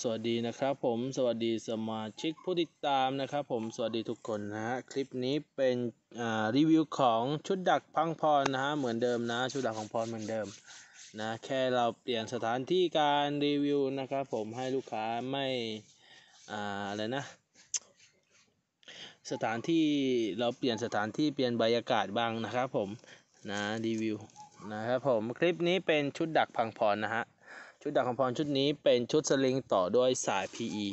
สวัสดีนะครับผมสวัสดีสมาชิกผู้ติดตามนะครับผมสวัสดีทุกคนนะฮะคลิปนี้เป็นรีวิวของชุดดักพังพรนะฮะเหมือนเดิมนะชุดดักของพรเหมือนเดิมนะแค่เราเปลี่ยนสถานที่การรีวิวนะครับผมให้ลูกค้าไม่อ่าอะไรนะสถานที่เราเปลี่ยนสถานที่เปลี่ยนบรรยากาศบ้างนะครับผมนะรีวิวนะครับผมคลิปนี้เป็นชุดดักพังพรนะฮะชุดดักคำพรชุดนี้เป็นชุดสลิงต่อด้วยสาย PE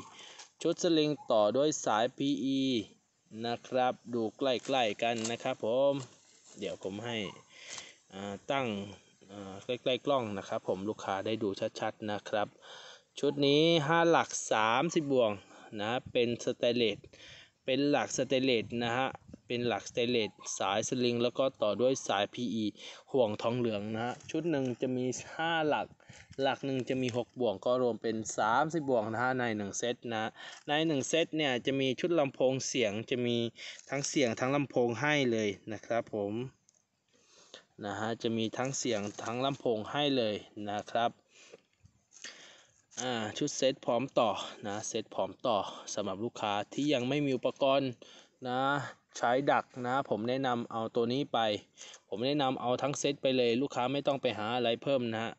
ชุดสลิงต่อด้วยสาย PE นะครับดูใกล้ๆกันนะครับผมเดี๋ยวผมให้ตั้งใกล้ๆกล้องนะครับ ผมลูกค้าได้ดูชัดๆนะครับ ชุดนี้ 5 หลัก 30บวงนะเป็นสเตเลตเป็นหลักสเตเลตนะฮะเป็นหลักสเตเลสสายสลิง แล้วก็ต่อด้วยสาย PE ห่วงทองเหลืองนะฮะชุดหนึ่งจะมี 5 หลัก หลักหนึ่งจะมี6บ่วงก็รวมเป็น30บ่วงนะฮะใน 1 เซตนะใน1เซตเนี่ย จะมีชุดลำโพงเสียงจะมีทั้งเสียงทั้งลำโพงให้เลยนะครับผมนะฮะจะมีทั้งเสียงทั้งลำโพงให้เลยนะครับอ่าชุดเซตพร้อมต่อนะเซตพร้อมต่อสำหรับลูกค้าที่ยังไม่มีอุปกรณ์นะใช้ดักนะผมแนะนำเอาตัวนี้ไป ผมแนะนำเอาทั้งเซตไปเลย ลูกค้าไม่ต้องไปหาอะไรเพิ่มนะฮะ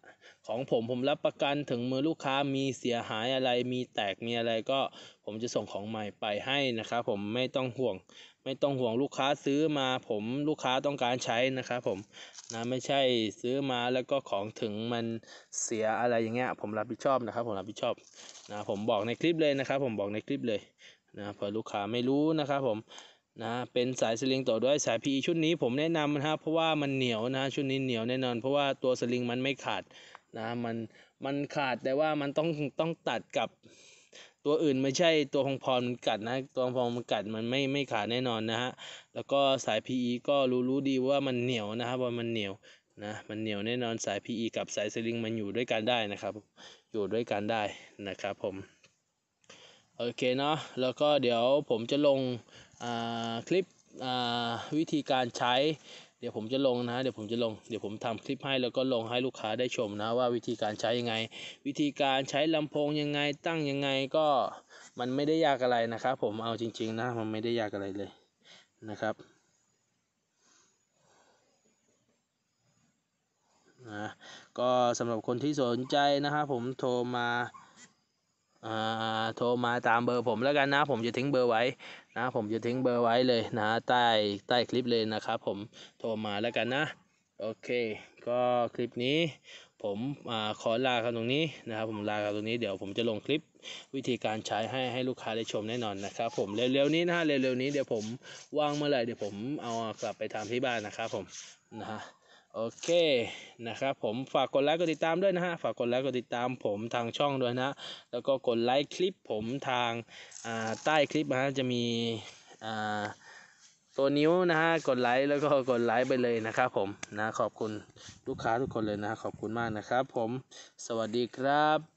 ของผมผมรับประกันถึงมือลูกค้ามีเสียหายอะไรมีแตกมีอะไรก็ ผมจะส่งของใหม่ไปให้นะครับผมไม่ต้องห่วง ไม่ต้องห่วงลูกค้าซื้อมาผมลูกค้าต้องการใช้นะครับผมนะไม่ใช่ซื้อมาแล้วก็ของถึงมันเสียอะไรอย่างเงี้ยผมรับผิดชอบนะครับผมรับผิดชอบนะผมบอกในคลิปเลยนะครับผมบอกในคลิปเลยนะเผื่อลูกค้าไม่รู้นะครับผมนะเป็นสายสลิงต่อด้วยสาย PE ชุดนี้ผมแนะนำนะครับเพราะว่ามันเหนียวนะชุดนี้เหนียวแน่นอน เพราะว่าตัวสลิงมันไม่ขาดนะมันมันขาดแต่ว่ามันต้องต้องตัดกับตัวอื่นไม่ใช่ ตัวพองพรมันกัดนะตัวพองพรมันกัดมันไม่ไม่ขาดแน่นอนนะฮะแล้วก็สาย PE ก็รู้รู้ดีว่ามันเหนียวนะครับว่ามันเหนียวนะมันเหนียวแน่นอนสาย PE กับสายสลิงมันอยู่ด้วยกันได้นะครับ อยู่ด้วยกันได้นะครับผมโอเคเนาะแล้วก็เดี๋ยวผมจะลงคลิปวิธีการใช้เดี๋ยวผมจะลงนะ เดี๋ยวผมจะลง เดี๋ยวผมทำคลิปให้แล้วก็ลงให้ลูกค้าได้ชมนะว่าวิธีการใช้ยังไง วิธีการใช้ลำโพงยังไงตั้งยังไงก็มันไม่ได้ยากอะไรนะครับผมเอาจริงๆนะ มันไม่ได้ยากอะไรเลยนะครับนะก็สำหรับคนที่สนใจ นะครับผมโทรมาโทรมาตามเบอร์ผมแล้วกันนะ ผมจะทิ้งเบอร์ไว้ นะ ผมจะทิ้งเบอร์ไว้เลย นะใต้ใต้คลิปเลยนะครับผมโทรมาแล้วกันนะโอเค ก็คลิปนี้ผมอขอลากันตรงนี้นะครับผมลากันตรงนี้เดี๋ยวผมจะลงคลิปวิธีการใช้ให้ ให้ลูกค้าได้ชมแน่นอนนะครับผมเร็วๆนี้นะเร็วๆนี้เดี๋ยวผมว่างเมื่อไหร่เดี๋ยวผมเอากลับไปทำที่บ้านนะครับผมนะฮะโอเคนะครับผมฝากกดไลค์กดติดตามด้วยนะฮะฝากกดไลค์กดติดตาม ผมทางช่องด้วยนะ แล้วก็กดไลค์คลิป ผมทางาใต้คลิปนะฮะจะมีตัวนิ้วนะฮะกดไลค์แล้วก็กดไลค์ไปเลยนะครับผมนะขอบคุณลูกค้าทุกคนเลยนะขอบคุณมากนะครับผมสวัสดีครับ